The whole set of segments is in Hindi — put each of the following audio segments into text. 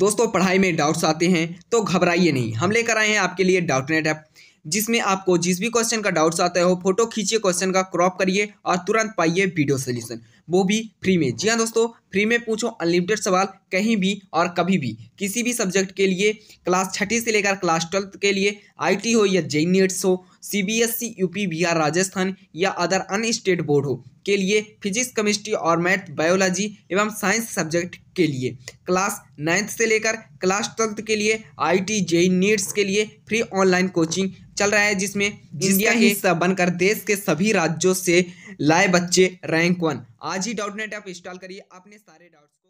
दोस्तों पढ़ाई में डाउट्स आते हैं तो घबराइए नहीं हम लेकर आए हैं आपके लिए डाउट नेट ऐप जिसमें आपको जिस भी क्वेश्चन का डाउट्स आता हो फोटो खींचिए क्वेश्चन का क्रॉप करिए और तुरंत पाइए वीडियो सोल्यूशन वो भी फ्री में जी हाँ दोस्तों फ्री में पूछो अनलिमिटेड सवाल कहीं भी और कभी भी किसी भी सब्जेक्ट के लिए क्लास छठी से लेकर क्लास ट्वेल्थ के लिए आई हो या जेई नीट्स e हो सीबीएसई यूपी बिहार राजस्थान या अदर अन्य स्टेट बोर्ड हो के लिए फिजिक्स केमिस्ट्री और मैथ बायोलॉजी एवं साइंस सब्जेक्ट के लिए क्लास नाइन्थ से लेकर क्लास ट्वेल्थ के लिए आई टी जे नीट्स के लिए फ्री ऑनलाइन कोचिंग चल रहा है जिसमें इंडिया के हिस्सा बनकर देश के सभी राज्यों से लाए बच्चे रैंक वन आज ही डाउट नेट ऐप इंस्टॉल करिए अपने सारे डाउट्स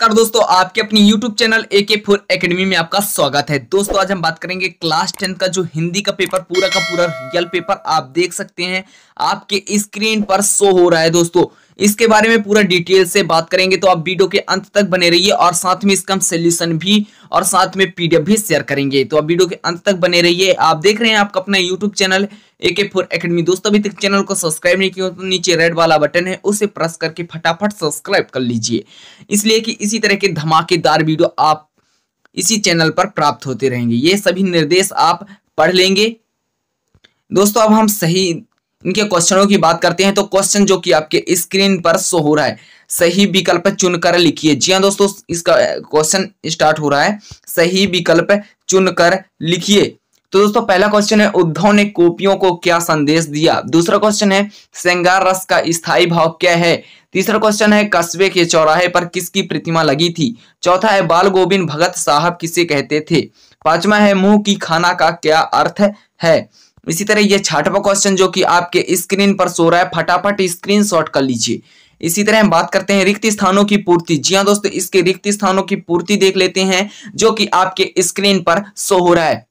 नमस्कार दोस्तों आपके अपनी YouTube चैनल ए के फोर अकेडमी में आपका स्वागत है दोस्तों आज हम बात करेंगे क्लास टेंथ का जो हिंदी का पेपर पूरा का पूरा रियल पेपर आप देख सकते हैं आपके स्क्रीन पर शो हो रहा है दोस्तों इसके बारे में पूरा डिटेल से बात करेंगे तो आप वीडियो के अंत तक बने रहिए और साथ में इसका हम सोल्यूशन भी और साथ में पीडीएफ भी शेयर करेंगे तो आप वीडियो के अंत तक बने रहिए आप देख रहे हैं आपका अपना यूट्यूब चैनल ए के फोर अकेडमी दोस्तों अभी तक चैनल को सब्सक्राइब नहीं किया तो नीचे रेड वाला बटन है उसे प्रेस करके फटाफट सब्सक्राइब कर लीजिए इसलिए कि इसी तरह के धमाकेदार वीडियो आप इसी चैनल पर प्राप्त होते रहेंगे ये सभी निर्देश आप पढ़ लेंगे दोस्तों अब हम सही इनके क्वेश्चनों की बात करते हैं तो क्वेश्चन जो कि आपके स्क्रीन पर शो हो रहा है सही विकल्प चुनकर लिखिए जी हाँ दोस्तों इसका क्वेश्चन स्टार्ट हो रहा है सही विकल्प चुनकर लिखिए तो दोस्तों पहला क्वेश्चन है उद्धव ने कॉपियों को क्या संदेश दिया दूसरा क्वेश्चन है श्रृंगार रस का स्थायी भाव क्या है तीसरा क्वेश्चन है कस्बे के चौराहे पर किसकी प्रतिमा लगी थी चौथा है बाल गोविंद भगत साहब किसे कहते थे पांचवा है मुंह की खाना का क्या अर्थ है इसी तरह ये छठवा क्वेश्चन जो कि आपके स्क्रीन पर सो रहा है फटाफट स्क्रीन कर लीजिए इसी तरह हम बात करते हैं रिक्त स्थानों की पूर्ति जी हाँ दोस्तों इसके रिक्त स्थानों की पूर्ति देख लेते हैं जो कि आपके स्क्रीन पर सो हो रहा है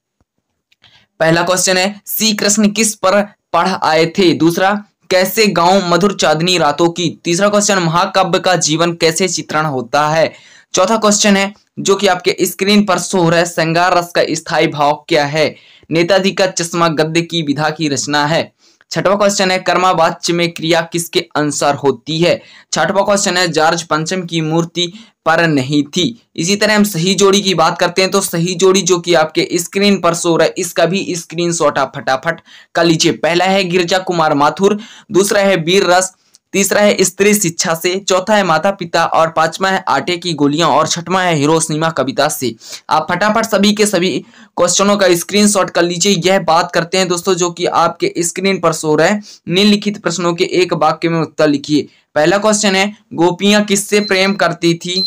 पहला क्वेश्चन है श्री कृष्ण किस पर पढ़ आए थे दूसरा कैसे गांव मधुर चांदनी रातों की तीसरा क्वेश्चन महाकाव्य का जीवन कैसे चित्रण होता है चौथा क्वेश्चन है जो कि आपके स्क्रीन पर शो हो रहा है संगार रस का स्थायी भाव क्या है नेताजी का चश्मा गद्य की विधा की रचना है छठवा क्वेश्चन है कर्मावाच्य में क्रिया किसके अनुसार होती है छठवा क्वेश्चन है जॉर्ज पंचम की मूर्ति पर नहीं थी इसी तरह हम सही जोड़ी की बात करते हैं तो सही जोड़ी जो कि आपके स्क्रीन पर सो रहा है इसका भी स्क्रीन आप फटाफट कर लीजिए पहला है गिरजा कुमार माथुर दूसरा है वीर रस तीसरा है स्त्री शिक्षा से चौथा है माता पिता और पांचवा है आटे की गोलियां और छठवा है सिनेमा कविता से आप फटाफट सभी के सभी क्वेश्चनों का स्क्रीनशॉट कर लीजिए यह बात करते हैं दोस्तों जो कि आपके स्क्रीन पर सो रहे निम्नलिखित प्रश्नों के एक वाक्य में उत्तर लिखिए पहला क्वेश्चन है गोपियां किससे प्रेम करती थी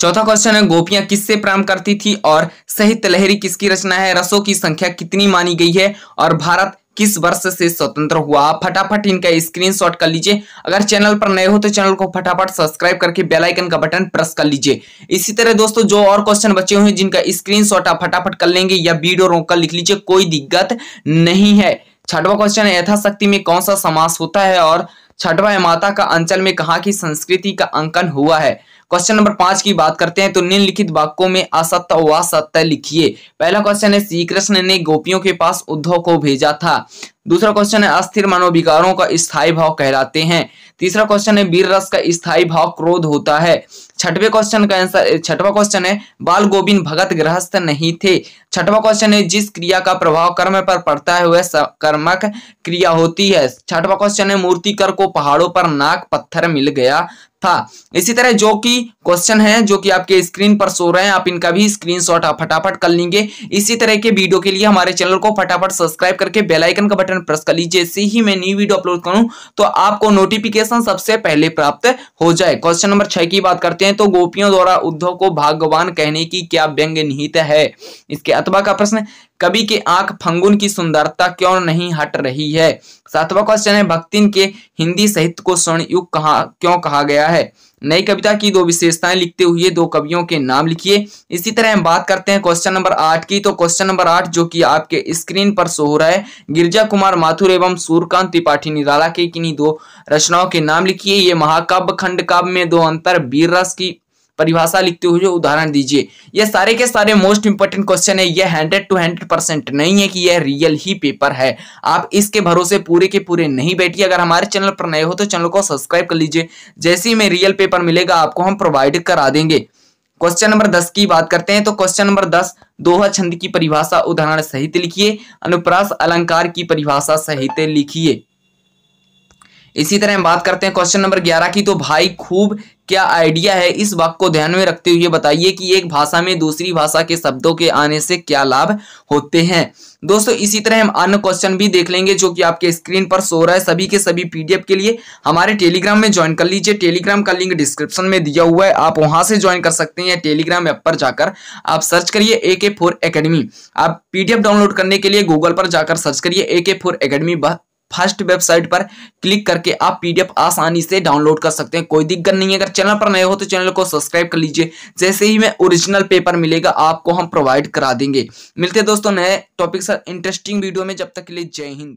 चौथा क्वेश्चन है गोपियां किससे प्रेम करती थी और सहित लहरी किसकी रचना है रसों की संख्या कितनी मानी गई है और भारत किस वर्ष से स्वतंत्र हुआ फटाफट इनका स्क्रीनशॉट कर लीजिए अगर चैनल पर नए हो तो चैनल को फटाफट सब्सक्राइब करके बेल आइकन का बटन प्रेस कर लीजिए इसी तरह दोस्तों जो और क्वेश्चन बचे हुए हैं जिनका स्क्रीनशॉट आप फटाफट कर लेंगे या वीडियो रोक कर लिख लीजिए कोई दिक्कत नहीं है छठवा क्वेश्चन यथाशक्ति में कौन सा समास होता है और छठवा माता का अंचल में कहा की संस्कृति का अंकन हुआ है क्वेश्चन नंबर पांच की बात करते हैं तो निम्नलिखित वाक्यों में असत्य व सत्य लिखिए पहला क्वेश्चन है श्री कृष्ण ने गोपियों के पास उद्धव को भेजा था दूसरा क्वेश्चन है अस्थिर मनोविकारों का स्थायी भाव कहलाते हैं तीसरा क्वेश्चन है वीर रस का स्थायी भाव क्रोध होता है छठवें क्वेश्चन का आंसर छठवा क्वेश्चन है बाल गोविंद भगत गृहस्थ नहीं थे छठवा क्वेश्चन है जिस क्रिया का प्रभाव कर्म पर पड़ता है वह कर्मक क्रिया होती है छठवा क्वेश्चन है मूर्तिकर को पहाड़ों पर नाक पत्थर मिल गया था इसी तरह जो कि क्वेश्चन है जो कि आपके स्क्रीन पर सो रहे हैं आप इनका भी स्क्रीनशॉट आप फटाफट कर लेंगे इसी तरह के वीडियो के लिए हमारे चैनल को फटाफट सब्सक्राइब करके बेल आइकन का बटन प्रेस कर लीजिए जैसे ही मैं न्यू वीडियो अपलोड करूं तो आपको नोटिफिकेशन सबसे पहले प्राप्त हो जाए क्वेश्चन नंबर छह की बात करते हैं तो गोपियों द्वारा उद्धव को भागवान कहने की क्या व्यंग निहित है इसके अथवा का प्रश्न कवि के आंख फंगुन की सुंदरता क्यों नहीं हट रही है सातवा क्वेश्चन है भक्तिन के हिंदी साहित्य को स्वर्ण युग कहा क्यों कहा गया है नई कविता की दो विशेषताएं लिखते हुए दो कवियों के नाम लिखिए इसी तरह हम बात करते हैं क्वेश्चन नंबर आठ की तो क्वेश्चन नंबर आठ जो कि आपके स्क्रीन पर शो हो रहा है गिरजा कुमार माथुर एवं सूर्यकांत त्रिपाठी निराला के किन्हीं दो रचनाओं के नाम लिखिए ये महाकाव्य खंड काव्य में दो अंतर वीर रस की परिभाषा लिखते हुए उदाहरण दीजिए यह सारे के सारे मोस्ट इंपोर्टेंट क्वेश्चन है यह हंड्रेड टू हंड्रेड परसेंट नहीं है कि यह रियल ही पेपर है आप इसके भरोसे पूरे के पूरे नहीं बैठिए अगर हमारे चैनल पर नए हो तो चैनल को सब्सक्राइब कर लीजिए जैसे ही हमें रियल पेपर मिलेगा आपको हम प्रोवाइड करा देंगे क्वेश्चन नंबर दस की बात करते हैं तो क्वेश्चन नंबर दस दोहा छंद की परिभाषा उदाहरण सहित लिखिए अनुप्रास अलंकार की परिभाषा सहित लिखिए इसी तरह हम बात करते हैं क्वेश्चन नंबर ग्यारह की तो भाई खूब क्या आइडिया है इस बात को ध्यान में रखते हुए बताइए कि एक भाषा में दूसरी भाषा के शब्दों के आने से क्या लाभ होते हैं दोस्तों इसी तरह हम अन्य क्वेश्चन भी देख लेंगे जो कि आपके स्क्रीन पर सो रहा है सभी के सभी पीडीएफ के लिए हमारे टेलीग्राम में ज्वाइन कर लीजिए टेलीग्राम का लिंक डिस्क्रिप्शन में दिया हुआ है आप वहां से ज्वाइन कर सकते हैं टेलीग्राम ऐप पर जाकर आप सर्च करिए ए के फोर अकेडमी आप पीडीएफ डाउनलोड करने के लिए गूगल पर जाकर सर्च करिए A K four first website पर क्लिक करके आप पीडीएफ आसानी से डाउनलोड कर सकते हैं कोई दिक्कत नहीं है अगर चैनल पर नए हो तो चैनल को सब्सक्राइब कर लीजिए जैसे ही में ओरिजिनल पेपर मिलेगा आपको हम प्रोवाइड करा देंगे मिलते दोस्तों नए टॉपिक सर इंटरेस्टिंग वीडियो में जब तक के लिए जय हिंद